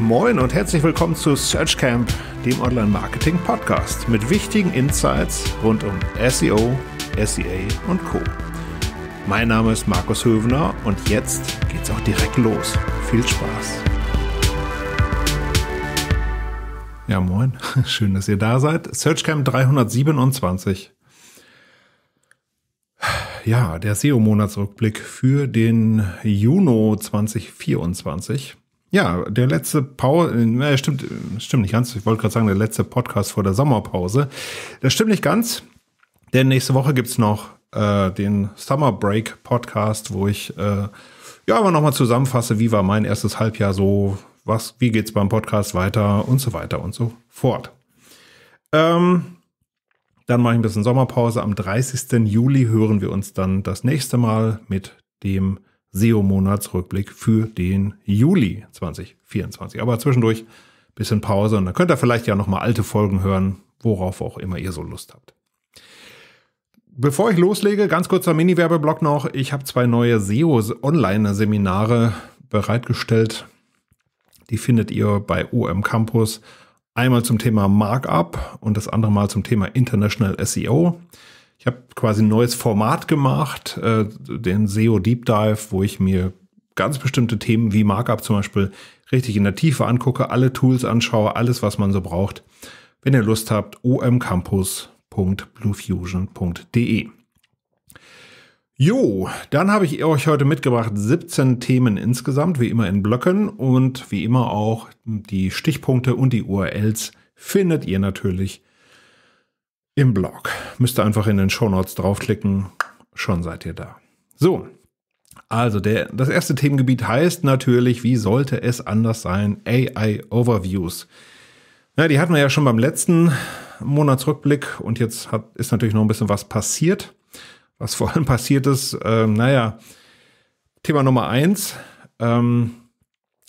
Moin und herzlich willkommen zu SearchCamp, dem Online-Marketing-Podcast mit wichtigen Insights rund um SEO, SEA und Co. Mein Name ist Markus Hövener und jetzt geht's auch direkt los. Viel Spaß! Ja, moin. Schön, dass ihr da seid. SearchCamp 327. Ja, der SEO-Monatsrückblick für den Juni 2024. Ja, der letzte Pause, äh, stimmt, stimmt nicht ganz. Ich wollte gerade sagen, der letzte Podcast vor der Sommerpause. Das stimmt nicht ganz, denn nächste Woche gibt es noch äh, den Summer Break Podcast, wo ich äh, ja aber nochmal zusammenfasse, wie war mein erstes Halbjahr so, was, wie es beim Podcast weiter und so weiter und so fort. Ähm, dann mache ich ein bisschen Sommerpause. Am 30. Juli hören wir uns dann das nächste Mal mit dem SEO-Monatsrückblick für den Juli 2024. Aber zwischendurch ein bisschen Pause und dann könnt ihr vielleicht ja nochmal alte Folgen hören, worauf auch immer ihr so Lust habt. Bevor ich loslege, ganz kurzer Mini-Werbeblock noch. Ich habe zwei neue SEO-Online-Seminare bereitgestellt. Die findet ihr bei OM Campus. Einmal zum Thema Markup und das andere Mal zum Thema International SEO. Ich habe quasi ein neues Format gemacht, äh, den SEO Deep Dive, wo ich mir ganz bestimmte Themen wie Markup zum Beispiel richtig in der Tiefe angucke, alle Tools anschaue, alles, was man so braucht. Wenn ihr Lust habt, omcampus.bluefusion.de. Jo, dann habe ich euch heute mitgebracht 17 Themen insgesamt, wie immer in Blöcken und wie immer auch die Stichpunkte und die URLs findet ihr natürlich im Blog. Müsst ihr einfach in den Show Notes draufklicken, schon seid ihr da. So, also der, das erste Themengebiet heißt natürlich, wie sollte es anders sein, AI Overviews. Ja, die hatten wir ja schon beim letzten Monatsrückblick und jetzt hat, ist natürlich noch ein bisschen was passiert. Was vor allem passiert ist, ähm, naja, Thema Nummer eins. Ähm,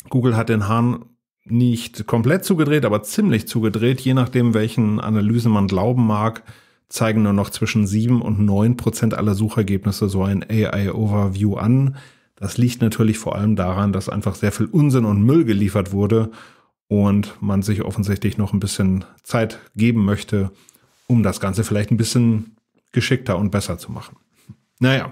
Google hat den Hahn nicht komplett zugedreht, aber ziemlich zugedreht. Je nachdem, welchen Analysen man glauben mag, zeigen nur noch zwischen 7 und 9 Prozent aller Suchergebnisse so ein AI-Overview an. Das liegt natürlich vor allem daran, dass einfach sehr viel Unsinn und Müll geliefert wurde und man sich offensichtlich noch ein bisschen Zeit geben möchte, um das Ganze vielleicht ein bisschen geschickter und besser zu machen. Naja.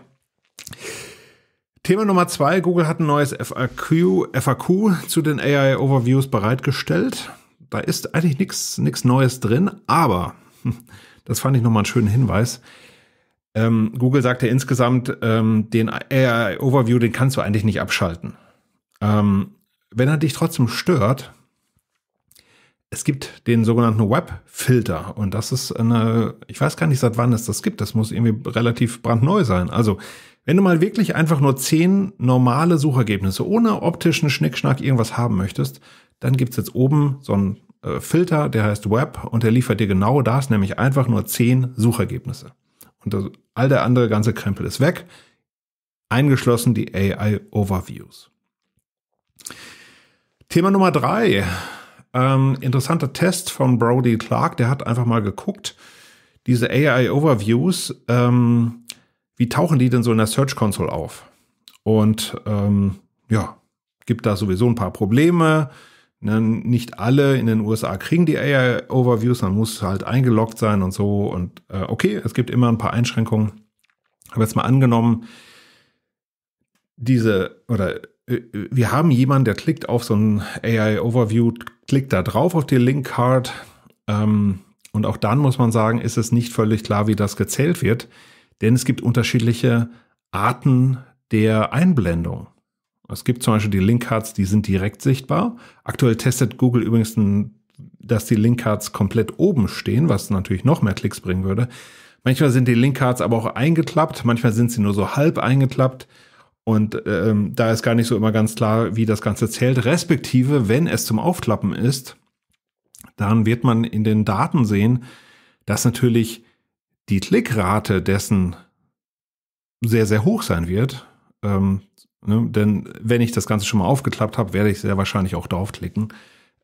Thema Nummer zwei, Google hat ein neues FAQ, FAQ zu den AI Overviews bereitgestellt. Da ist eigentlich nichts Neues drin, aber das fand ich nochmal einen schönen Hinweis. Ähm, Google sagt ja insgesamt, ähm, den AI Overview, den kannst du eigentlich nicht abschalten. Ähm, wenn er dich trotzdem stört, es gibt den sogenannten Web-Filter und das ist eine, ich weiß gar nicht, seit wann es das gibt. Das muss irgendwie relativ brandneu sein. Also wenn du mal wirklich einfach nur zehn normale Suchergebnisse ohne optischen Schnickschnack irgendwas haben möchtest, dann gibt es jetzt oben so einen äh, Filter, der heißt Web und der liefert dir genau das, nämlich einfach nur zehn Suchergebnisse. Und das, all der andere ganze Krempel ist weg, eingeschlossen die AI Overviews. Thema Nummer drei. Ähm, interessanter Test von Brody Clark, der hat einfach mal geguckt, diese AI Overviews, ähm, wie tauchen die denn so in der Search Console auf? Und ähm, ja, gibt da sowieso ein paar Probleme. Ne, nicht alle in den USA kriegen die AI-Overviews, man muss halt eingeloggt sein und so. Und äh, okay, es gibt immer ein paar Einschränkungen. Aber jetzt mal angenommen, diese oder äh, wir haben jemanden, der klickt auf so ein AI-Overview, klickt da drauf auf die Link-Card. Ähm, und auch dann muss man sagen, ist es nicht völlig klar, wie das gezählt wird. Denn es gibt unterschiedliche Arten der Einblendung. Es gibt zum Beispiel die Linkcards, die sind direkt sichtbar. Aktuell testet Google übrigens, dass die Linkcards komplett oben stehen, was natürlich noch mehr Klicks bringen würde. Manchmal sind die Linkcards aber auch eingeklappt, manchmal sind sie nur so halb eingeklappt. Und ähm, da ist gar nicht so immer ganz klar, wie das Ganze zählt. Respektive, wenn es zum Aufklappen ist, dann wird man in den Daten sehen, dass natürlich die Klickrate dessen sehr, sehr hoch sein wird. Ähm, ne, denn wenn ich das Ganze schon mal aufgeklappt habe, werde ich sehr wahrscheinlich auch draufklicken.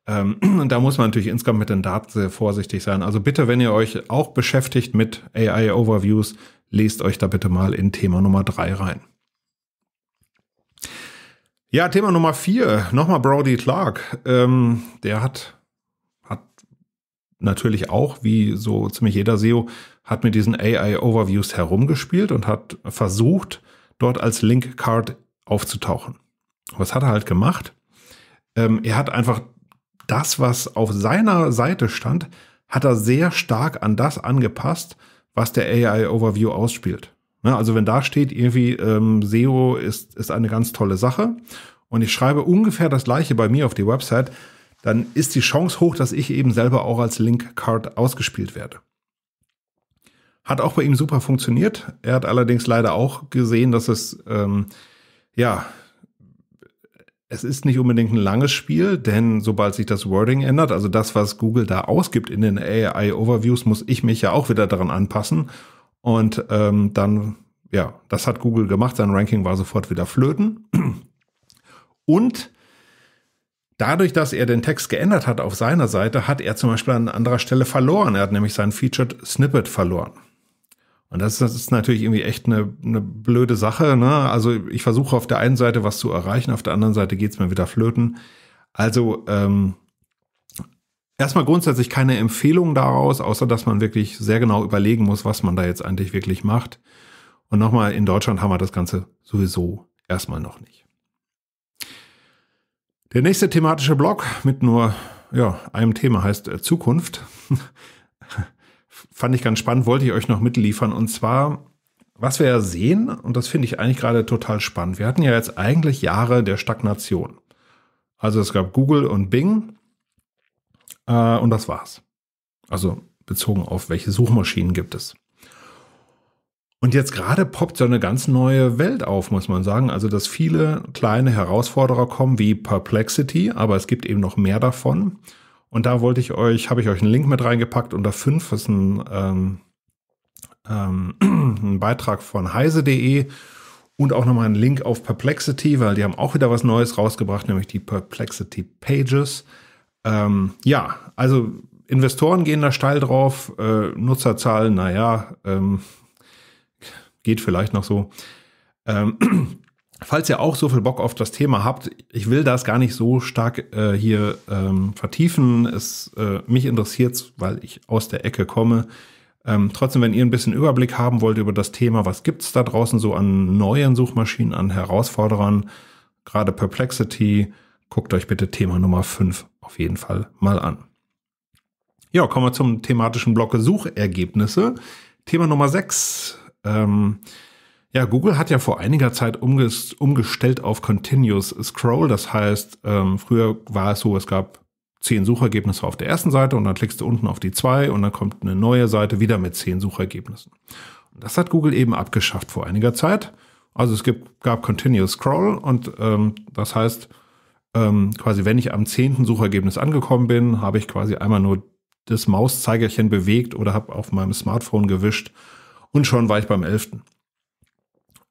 Ähm, und da muss man natürlich insgesamt mit den Daten sehr vorsichtig sein. Also bitte, wenn ihr euch auch beschäftigt mit AI-Overviews, lest euch da bitte mal in Thema Nummer 3 rein. Ja, Thema Nummer 4, nochmal Brody Clark. Ähm, der hat natürlich auch, wie so ziemlich jeder SEO, hat mit diesen AI-Overviews herumgespielt und hat versucht, dort als Link-Card aufzutauchen. Was hat er halt gemacht? Ähm, er hat einfach das, was auf seiner Seite stand, hat er sehr stark an das angepasst, was der AI-Overview ausspielt. Ja, ne, also wenn da steht, irgendwie ähm, SEO ist, ist eine ganz tolle Sache und ich schreibe ungefähr das gleiche bei mir auf die Website, dann ist die Chance hoch, dass ich eben selber auch als Link-Card ausgespielt werde. Hat auch bei ihm super funktioniert. Er hat allerdings leider auch gesehen, dass es, ähm, ja, es ist nicht unbedingt ein langes Spiel, denn sobald sich das Wording ändert, also das, was Google da ausgibt in den AI-Overviews, muss ich mich ja auch wieder daran anpassen. Und ähm, dann, ja, das hat Google gemacht, sein Ranking war sofort wieder flöten. Und Dadurch, dass er den Text geändert hat auf seiner Seite, hat er zum Beispiel an anderer Stelle verloren. Er hat nämlich sein Featured Snippet verloren. Und das, das ist natürlich irgendwie echt eine, eine blöde Sache. Ne? Also ich versuche auf der einen Seite was zu erreichen, auf der anderen Seite geht es mir wieder flöten. Also ähm, erstmal grundsätzlich keine Empfehlung daraus, außer dass man wirklich sehr genau überlegen muss, was man da jetzt eigentlich wirklich macht. Und nochmal, in Deutschland haben wir das Ganze sowieso erstmal noch nicht. Der nächste thematische Blog mit nur ja, einem Thema heißt äh, Zukunft. Fand ich ganz spannend, wollte ich euch noch mitliefern. Und zwar, was wir ja sehen, und das finde ich eigentlich gerade total spannend, wir hatten ja jetzt eigentlich Jahre der Stagnation. Also es gab Google und Bing äh, und das war's. Also bezogen auf welche Suchmaschinen gibt es. Und jetzt gerade poppt so eine ganz neue Welt auf, muss man sagen. Also, dass viele kleine Herausforderer kommen wie Perplexity, aber es gibt eben noch mehr davon. Und da wollte ich euch, habe ich euch einen Link mit reingepackt unter 5 das ist ein, ähm, ähm, ein Beitrag von heise.de und auch nochmal einen Link auf Perplexity, weil die haben auch wieder was Neues rausgebracht, nämlich die Perplexity Pages. Ähm, ja, also Investoren gehen da steil drauf, äh, Nutzerzahlen, naja, ähm, geht vielleicht noch so. Ähm, falls ihr auch so viel Bock auf das Thema habt, ich will das gar nicht so stark äh, hier ähm, vertiefen. Es, äh, mich interessiert weil ich aus der Ecke komme. Ähm, trotzdem, wenn ihr ein bisschen Überblick haben wollt über das Thema, was gibt es da draußen so an neuen Suchmaschinen, an Herausforderern, gerade Perplexity, guckt euch bitte Thema Nummer 5 auf jeden Fall mal an. Ja, kommen wir zum thematischen Blocke Suchergebnisse. Thema Nummer 6, ähm, ja, Google hat ja vor einiger Zeit umgestellt auf Continuous Scroll. Das heißt, ähm, früher war es so, es gab zehn Suchergebnisse auf der ersten Seite und dann klickst du unten auf die zwei und dann kommt eine neue Seite wieder mit zehn Suchergebnissen. Und das hat Google eben abgeschafft vor einiger Zeit. Also es gibt, gab Continuous Scroll und ähm, das heißt, ähm, quasi wenn ich am zehnten Suchergebnis angekommen bin, habe ich quasi einmal nur das Mauszeigerchen bewegt oder habe auf meinem Smartphone gewischt und schon war ich beim 11.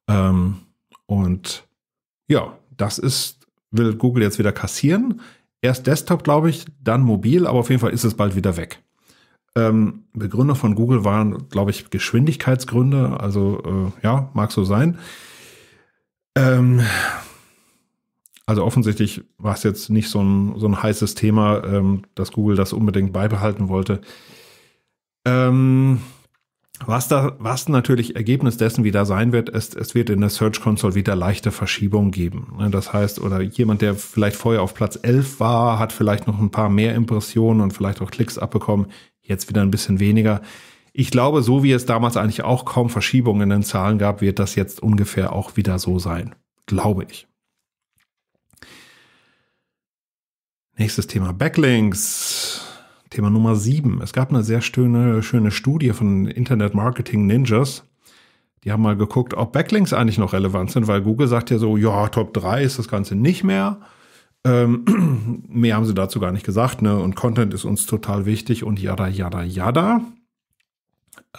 Ähm, und ja, das ist, will Google jetzt wieder kassieren. Erst Desktop, glaube ich, dann mobil, aber auf jeden Fall ist es bald wieder weg. Ähm, Begründer von Google waren, glaube ich, Geschwindigkeitsgründe. Also äh, ja, mag so sein. Ähm, also offensichtlich war es jetzt nicht so ein, so ein heißes Thema, ähm, dass Google das unbedingt beibehalten wollte. Ähm, was da, was natürlich Ergebnis dessen wieder sein wird, ist, es wird in der Search Console wieder leichte Verschiebungen geben. Ne, das heißt, oder jemand, der vielleicht vorher auf Platz 11 war, hat vielleicht noch ein paar mehr Impressionen und vielleicht auch Klicks abbekommen, jetzt wieder ein bisschen weniger. Ich glaube, so wie es damals eigentlich auch kaum Verschiebungen in den Zahlen gab, wird das jetzt ungefähr auch wieder so sein. Glaube ich. Nächstes Thema Backlinks. Thema Nummer 7. Es gab eine sehr schöne, schöne Studie von Internet Marketing Ninjas. Die haben mal geguckt, ob Backlinks eigentlich noch relevant sind, weil Google sagt ja so, ja, Top 3 ist das Ganze nicht mehr. Ähm, mehr haben sie dazu gar nicht gesagt, ne? Und Content ist uns total wichtig und yada, yada, yada.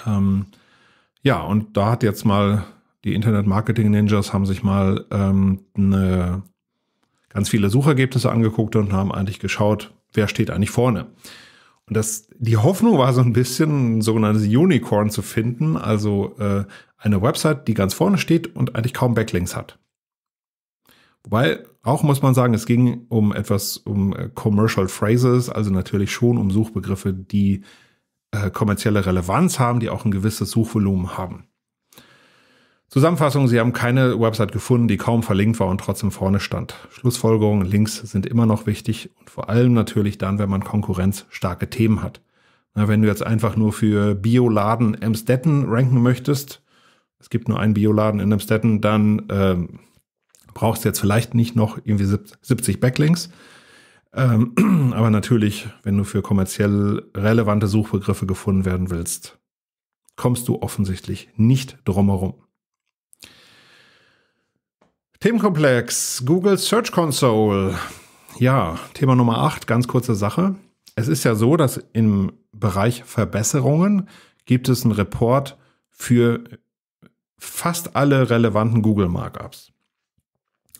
Ähm, ja, und da hat jetzt mal die Internet Marketing Ninjas haben sich mal ähm, ne, ganz viele Suchergebnisse angeguckt und haben eigentlich geschaut, wer steht eigentlich vorne. Und das, die Hoffnung war so ein bisschen, ein sogenanntes Unicorn zu finden, also äh, eine Website, die ganz vorne steht und eigentlich kaum Backlinks hat. Wobei, auch muss man sagen, es ging um etwas, um äh, Commercial Phrases, also natürlich schon um Suchbegriffe, die äh, kommerzielle Relevanz haben, die auch ein gewisses Suchvolumen haben. Zusammenfassung, sie haben keine Website gefunden, die kaum verlinkt war und trotzdem vorne stand. Schlussfolgerung, Links sind immer noch wichtig und vor allem natürlich dann, wenn man konkurrenzstarke Themen hat. Na, wenn du jetzt einfach nur für Bioladen Emstetten ranken möchtest, es gibt nur einen Bioladen in Emstetten, dann ähm, brauchst du jetzt vielleicht nicht noch irgendwie 70 Backlinks. Ähm, aber natürlich, wenn du für kommerziell relevante Suchbegriffe gefunden werden willst, kommst du offensichtlich nicht drumherum. Themenkomplex, Google Search Console. Ja, Thema Nummer 8, ganz kurze Sache. Es ist ja so, dass im Bereich Verbesserungen gibt es einen Report für fast alle relevanten Google Markups.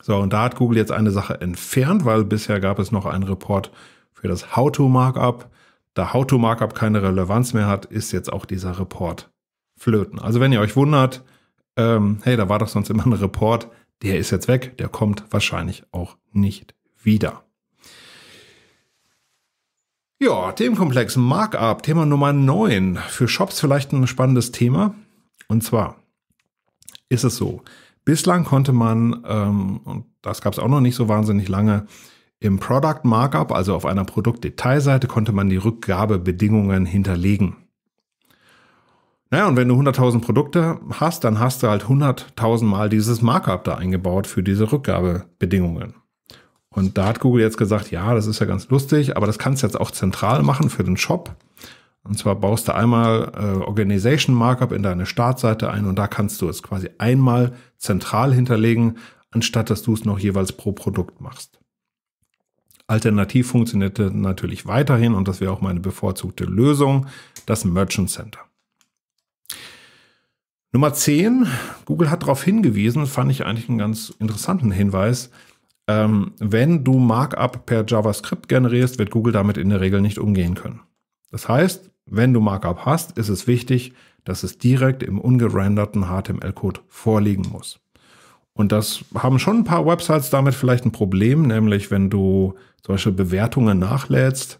So, und da hat Google jetzt eine Sache entfernt, weil bisher gab es noch einen Report für das How-to-Markup. Da How-to-Markup keine Relevanz mehr hat, ist jetzt auch dieser Report flöten. Also wenn ihr euch wundert, ähm, hey, da war doch sonst immer ein Report, der ist jetzt weg, der kommt wahrscheinlich auch nicht wieder. Ja, Themenkomplex Markup, Thema Nummer 9. Für Shops vielleicht ein spannendes Thema. Und zwar ist es so, bislang konnte man, ähm, und das gab es auch noch nicht so wahnsinnig lange, im Product Markup, also auf einer Produktdetailseite, konnte man die Rückgabebedingungen hinterlegen. Naja, und wenn du 100.000 Produkte hast, dann hast du halt 100.000 Mal dieses Markup da eingebaut für diese Rückgabebedingungen. Und da hat Google jetzt gesagt, ja, das ist ja ganz lustig, aber das kannst du jetzt auch zentral machen für den Shop. Und zwar baust du einmal äh, Organization Markup in deine Startseite ein und da kannst du es quasi einmal zentral hinterlegen, anstatt dass du es noch jeweils pro Produkt machst. Alternativ funktionierte natürlich weiterhin, und das wäre auch meine bevorzugte Lösung, das Merchant Center. Nummer 10, Google hat darauf hingewiesen, fand ich eigentlich einen ganz interessanten Hinweis. Ähm, wenn du Markup per JavaScript generierst, wird Google damit in der Regel nicht umgehen können. Das heißt, wenn du Markup hast, ist es wichtig, dass es direkt im ungerenderten HTML-Code vorliegen muss. Und das haben schon ein paar Websites damit vielleicht ein Problem, nämlich wenn du solche Bewertungen nachlädst.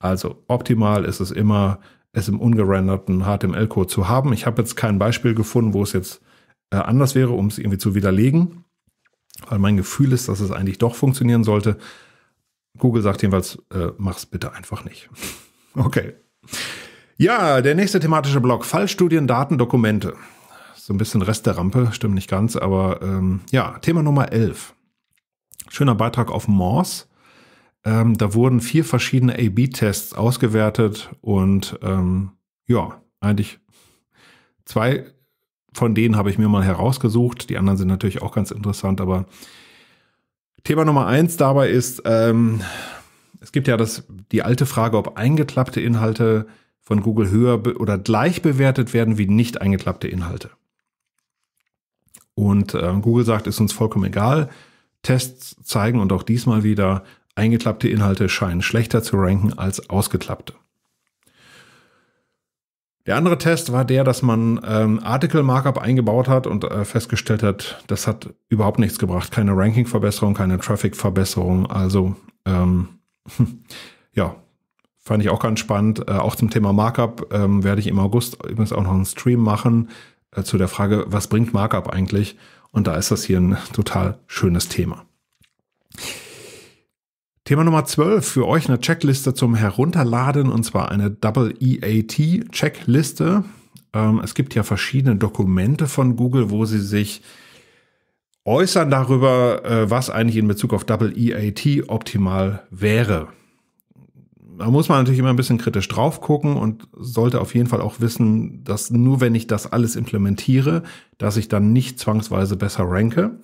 Also optimal ist es immer, es im ungerenderten HTML-Code zu haben. Ich habe jetzt kein Beispiel gefunden, wo es jetzt äh, anders wäre, um es irgendwie zu widerlegen, weil mein Gefühl ist, dass es eigentlich doch funktionieren sollte. Google sagt jedenfalls, äh, mach's bitte einfach nicht. okay. Ja, der nächste thematische Block: Fallstudien, Daten, Dokumente. So ein bisschen Rest der Rampe, stimmt nicht ganz, aber ähm, ja, Thema Nummer 11. Schöner Beitrag auf Morse ähm, da wurden vier verschiedene A-B-Tests ausgewertet und ähm, ja, eigentlich zwei von denen habe ich mir mal herausgesucht. Die anderen sind natürlich auch ganz interessant, aber Thema Nummer eins dabei ist, ähm, es gibt ja das, die alte Frage, ob eingeklappte Inhalte von Google höher oder gleich bewertet werden wie nicht eingeklappte Inhalte. Und äh, Google sagt, ist uns vollkommen egal. Tests zeigen und auch diesmal wieder, Eingeklappte Inhalte scheinen schlechter zu ranken als ausgeklappte. Der andere Test war der, dass man ähm, Article Markup eingebaut hat und äh, festgestellt hat, das hat überhaupt nichts gebracht. Keine Ranking-Verbesserung, keine Traffic-Verbesserung. Also ähm, ja, fand ich auch ganz spannend. Äh, auch zum Thema Markup ähm, werde ich im August übrigens auch noch einen Stream machen äh, zu der Frage, was bringt Markup eigentlich? Und da ist das hier ein total schönes Thema. Thema Nummer 12 für euch eine Checkliste zum Herunterladen und zwar eine Double EAT Checkliste. Ähm, es gibt ja verschiedene Dokumente von Google, wo sie sich äußern darüber, äh, was eigentlich in Bezug auf Double EAT optimal wäre. Da muss man natürlich immer ein bisschen kritisch drauf gucken und sollte auf jeden Fall auch wissen, dass nur wenn ich das alles implementiere, dass ich dann nicht zwangsweise besser ranke.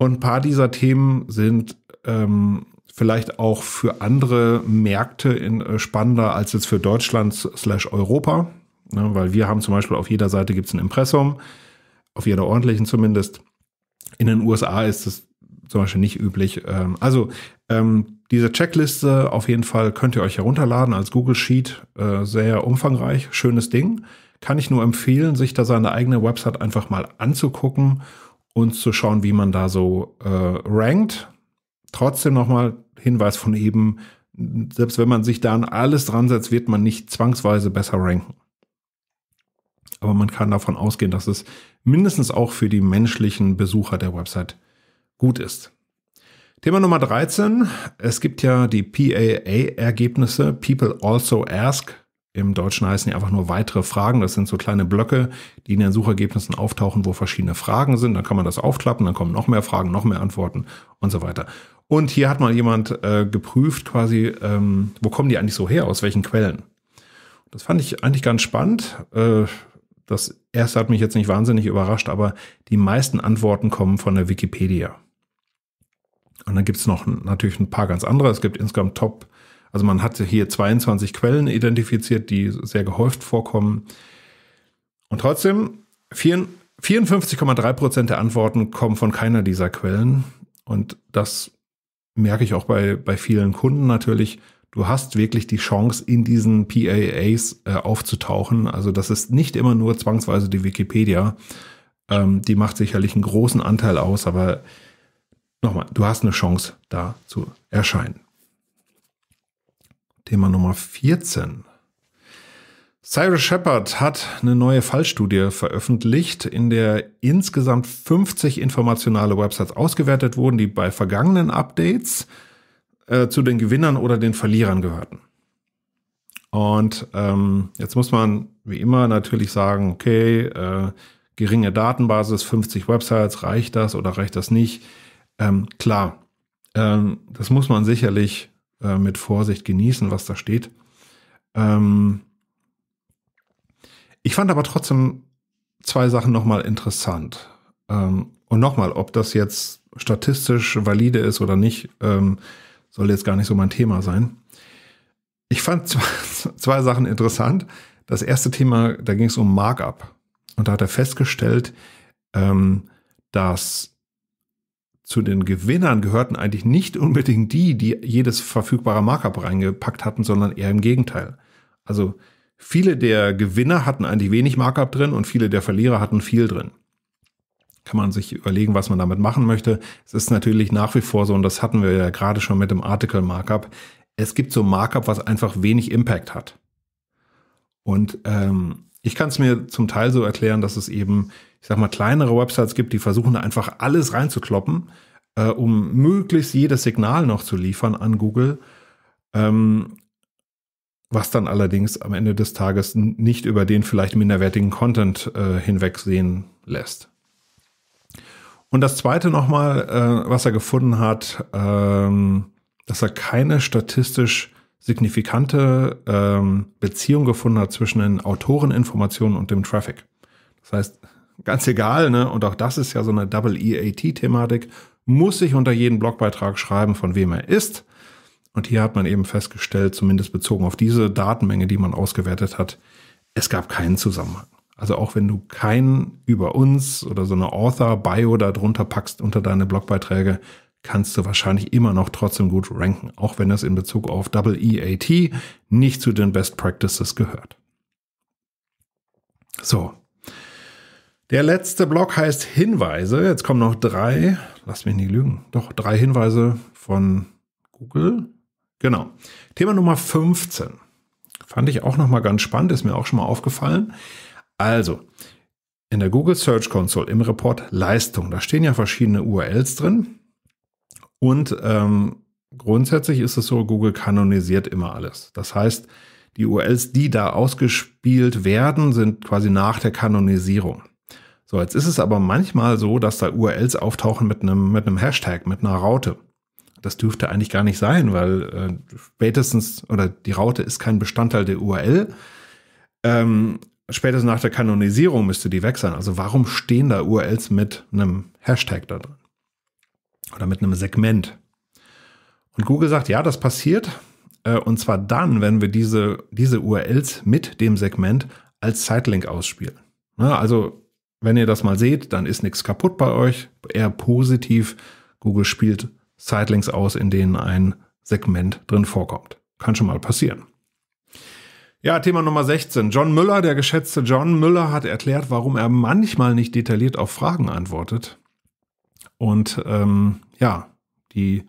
Und ein paar dieser Themen sind ähm, vielleicht auch für andere Märkte in, äh, spannender als jetzt für Deutschland slash Europa. Ne? Weil wir haben zum Beispiel auf jeder Seite gibt es ein Impressum, auf jeder ordentlichen zumindest. In den USA ist es zum Beispiel nicht üblich. Ähm, also ähm, diese Checkliste auf jeden Fall könnt ihr euch herunterladen als Google Sheet. Äh, sehr umfangreich, schönes Ding. Kann ich nur empfehlen, sich da seine eigene Website einfach mal anzugucken und zu schauen, wie man da so äh, rankt trotzdem nochmal Hinweis von eben, selbst wenn man sich da an alles dran setzt, wird man nicht zwangsweise besser ranken. Aber man kann davon ausgehen, dass es mindestens auch für die menschlichen Besucher der Website gut ist. Thema Nummer 13. Es gibt ja die PAA-Ergebnisse, People Also Ask. Im Deutschen heißen die einfach nur weitere Fragen. Das sind so kleine Blöcke, die in den Suchergebnissen auftauchen, wo verschiedene Fragen sind. Dann kann man das aufklappen, dann kommen noch mehr Fragen, noch mehr Antworten und so weiter. Und hier hat mal jemand äh, geprüft, quasi, ähm, wo kommen die eigentlich so her, aus welchen Quellen. Das fand ich eigentlich ganz spannend. Äh, das erste hat mich jetzt nicht wahnsinnig überrascht, aber die meisten Antworten kommen von der Wikipedia. Und dann gibt es noch natürlich ein paar ganz andere. Es gibt insgesamt Top, also man hat hier 22 Quellen identifiziert, die sehr gehäuft vorkommen. Und trotzdem, 54,3 Prozent der Antworten kommen von keiner dieser Quellen. Und das merke ich auch bei, bei vielen Kunden natürlich, du hast wirklich die Chance, in diesen PAAs äh, aufzutauchen. Also das ist nicht immer nur zwangsweise die Wikipedia. Ähm, die macht sicherlich einen großen Anteil aus, aber nochmal, du hast eine Chance, da zu erscheinen. Thema Nummer 14. Cyrus Shepard hat eine neue Fallstudie veröffentlicht, in der insgesamt 50 informationale Websites ausgewertet wurden, die bei vergangenen Updates äh, zu den Gewinnern oder den Verlierern gehörten. Und ähm, jetzt muss man wie immer natürlich sagen, okay, äh, geringe Datenbasis, 50 Websites, reicht das oder reicht das nicht? Ähm, klar, ähm, das muss man sicherlich äh, mit Vorsicht genießen, was da steht. Ähm, ich fand aber trotzdem zwei Sachen nochmal interessant. Ähm, und nochmal, ob das jetzt statistisch valide ist oder nicht, ähm, soll jetzt gar nicht so mein Thema sein. Ich fand zwei, zwei Sachen interessant. Das erste Thema, da ging es um Markup. Und da hat er festgestellt, ähm, dass zu den Gewinnern gehörten eigentlich nicht unbedingt die, die jedes verfügbare Markup reingepackt hatten, sondern eher im Gegenteil. Also Viele der Gewinner hatten eigentlich wenig Markup drin und viele der Verlierer hatten viel drin. Kann man sich überlegen, was man damit machen möchte. Es ist natürlich nach wie vor so, und das hatten wir ja gerade schon mit dem Article Markup, es gibt so Markup, was einfach wenig Impact hat. Und ähm, ich kann es mir zum Teil so erklären, dass es eben, ich sag mal, kleinere Websites gibt, die versuchen einfach alles reinzukloppen, äh, um möglichst jedes Signal noch zu liefern an Google. Ähm, was dann allerdings am Ende des Tages nicht über den vielleicht minderwertigen Content äh, hinwegsehen lässt. Und das Zweite nochmal, äh, was er gefunden hat, ähm, dass er keine statistisch signifikante ähm, Beziehung gefunden hat zwischen den Autoreninformationen und dem Traffic. Das heißt, ganz egal, ne? und auch das ist ja so eine Double EAT-Thematik, muss ich unter jeden Blogbeitrag schreiben, von wem er ist und hier hat man eben festgestellt, zumindest bezogen auf diese Datenmenge, die man ausgewertet hat, es gab keinen Zusammenhang. Also auch wenn du keinen über uns oder so eine Author-Bio da drunter packst unter deine Blogbeiträge, kannst du wahrscheinlich immer noch trotzdem gut ranken, auch wenn das in Bezug auf Double EAT nicht zu den Best Practices gehört. So. Der letzte Block heißt Hinweise. Jetzt kommen noch drei, lass mich nicht lügen, doch drei Hinweise von Google Genau. Thema Nummer 15. Fand ich auch nochmal ganz spannend, ist mir auch schon mal aufgefallen. Also, in der Google Search Console im Report Leistung, da stehen ja verschiedene URLs drin. Und ähm, grundsätzlich ist es so, Google kanonisiert immer alles. Das heißt, die URLs, die da ausgespielt werden, sind quasi nach der Kanonisierung. So, jetzt ist es aber manchmal so, dass da URLs auftauchen mit einem, mit einem Hashtag, mit einer Raute das dürfte eigentlich gar nicht sein, weil äh, spätestens oder die Raute ist kein Bestandteil der URL. Ähm, spätestens nach der Kanonisierung müsste die weg sein. Also warum stehen da URLs mit einem Hashtag da drin? Oder mit einem Segment? Und Google sagt, ja, das passiert. Äh, und zwar dann, wenn wir diese, diese URLs mit dem Segment als Zeitlink ausspielen. Na, also, wenn ihr das mal seht, dann ist nichts kaputt bei euch. Eher positiv. Google spielt Sidelinks aus, in denen ein Segment drin vorkommt. Kann schon mal passieren. Ja, Thema Nummer 16. John Müller, der geschätzte John Müller, hat erklärt, warum er manchmal nicht detailliert auf Fragen antwortet. Und ähm, ja, die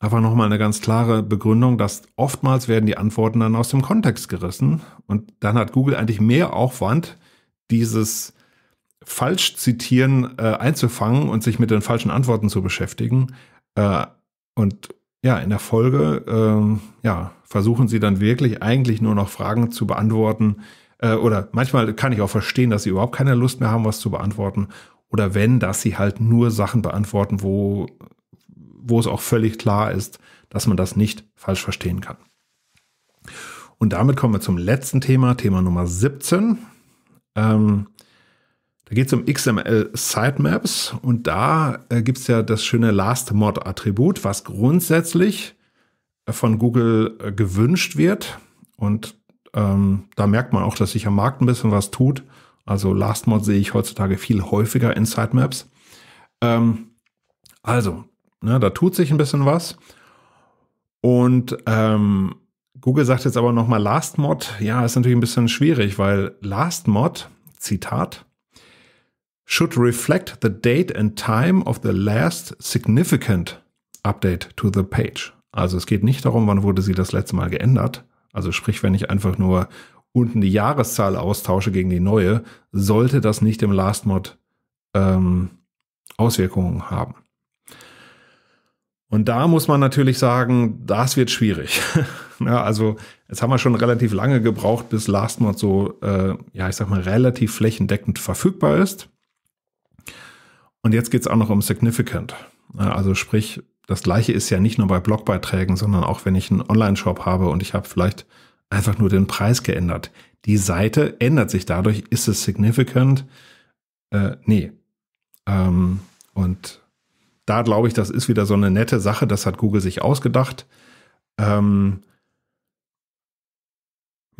einfach nochmal eine ganz klare Begründung, dass oftmals werden die Antworten dann aus dem Kontext gerissen. Und dann hat Google eigentlich mehr Aufwand, dieses Falschzitieren äh, einzufangen und sich mit den falschen Antworten zu beschäftigen, äh, und ja, in der Folge ähm, ja, versuchen sie dann wirklich eigentlich nur noch Fragen zu beantworten. Äh, oder manchmal kann ich auch verstehen, dass sie überhaupt keine Lust mehr haben, was zu beantworten. Oder wenn, dass sie halt nur Sachen beantworten, wo, wo es auch völlig klar ist, dass man das nicht falsch verstehen kann. Und damit kommen wir zum letzten Thema, Thema Nummer 17. Ähm, da geht es um XML Sitemaps und da äh, gibt es ja das schöne Last-Mod-Attribut, was grundsätzlich äh, von Google äh, gewünscht wird. Und ähm, da merkt man auch, dass sich am Markt ein bisschen was tut. Also Last-Mod sehe ich heutzutage viel häufiger in Sitemaps. Ähm, also, ne, da tut sich ein bisschen was. Und ähm, Google sagt jetzt aber nochmal Last Mod. Ja, ist natürlich ein bisschen schwierig, weil Last Mod, Zitat, should reflect the date and time of the last significant update to the page. Also es geht nicht darum, wann wurde sie das letzte Mal geändert. Also sprich, wenn ich einfach nur unten die Jahreszahl austausche gegen die neue, sollte das nicht im Last Mod ähm, Auswirkungen haben. Und da muss man natürlich sagen, das wird schwierig. ja, also jetzt haben wir schon relativ lange gebraucht, bis Last Mod so, äh, ja, ich sag mal, relativ flächendeckend verfügbar ist. Und jetzt geht es auch noch um Significant. Äh, also sprich, das gleiche ist ja nicht nur bei Blogbeiträgen, sondern auch wenn ich einen Online-Shop habe und ich habe vielleicht einfach nur den Preis geändert. Die Seite ändert sich dadurch. Ist es significant? Äh, nee. Ähm, und da glaube ich, das ist wieder so eine nette Sache. Das hat Google sich ausgedacht. Ähm,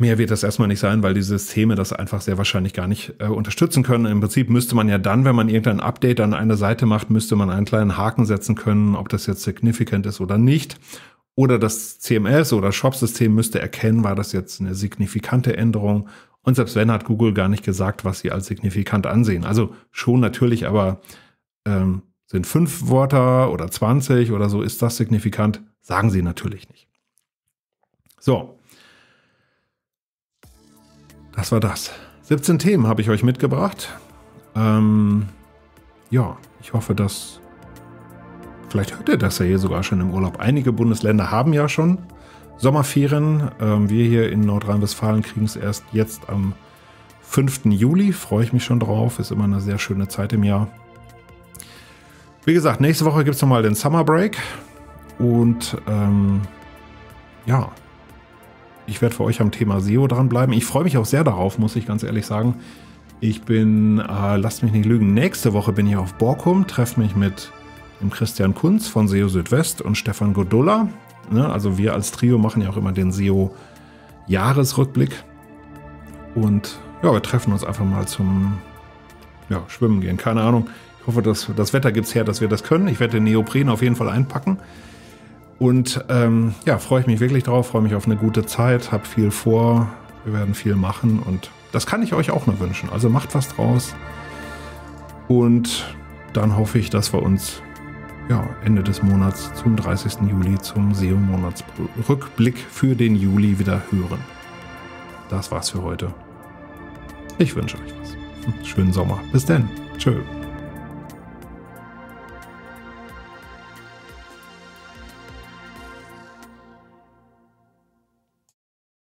Mehr wird das erstmal nicht sein, weil die Systeme das einfach sehr wahrscheinlich gar nicht äh, unterstützen können. Im Prinzip müsste man ja dann, wenn man irgendein Update an einer Seite macht, müsste man einen kleinen Haken setzen können, ob das jetzt signifikant ist oder nicht. Oder das CMS oder Shop-System müsste erkennen, war das jetzt eine signifikante Änderung. Und selbst wenn hat Google gar nicht gesagt, was sie als signifikant ansehen. Also schon natürlich, aber ähm, sind fünf Wörter oder 20 oder so, ist das signifikant? Sagen sie natürlich nicht. So, das war das. 17 Themen habe ich euch mitgebracht. Ähm, ja, ich hoffe, dass. Vielleicht hört ihr das ja hier sogar schon im Urlaub. Einige Bundesländer haben ja schon Sommerferien. Ähm, wir hier in Nordrhein-Westfalen kriegen es erst jetzt am 5. Juli. Freue ich mich schon drauf. Ist immer eine sehr schöne Zeit im Jahr. Wie gesagt, nächste Woche gibt es nochmal den Summer Break. Und ähm, ja, ich werde für euch am Thema SEO dranbleiben. Ich freue mich auch sehr darauf, muss ich ganz ehrlich sagen. Ich bin, äh, lasst mich nicht lügen, nächste Woche bin ich auf Borkum, treffe mich mit dem Christian Kunz von SEO Südwest und Stefan Godulla. Ne, also wir als Trio machen ja auch immer den SEO Jahresrückblick. Und ja, wir treffen uns einfach mal zum ja, Schwimmen gehen. Keine Ahnung. Ich hoffe, dass das Wetter gibt es her, dass wir das können. Ich werde den Neopren auf jeden Fall einpacken. Und ähm, ja, freue ich mich wirklich drauf, freue mich auf eine gute Zeit, habe viel vor, wir werden viel machen und das kann ich euch auch nur wünschen. Also macht was draus und dann hoffe ich, dass wir uns ja, Ende des Monats zum 30. Juli zum SEO-Monatsrückblick für den Juli wieder hören. Das war's für heute. Ich wünsche euch was. Schönen Sommer. Bis dann. Tschö.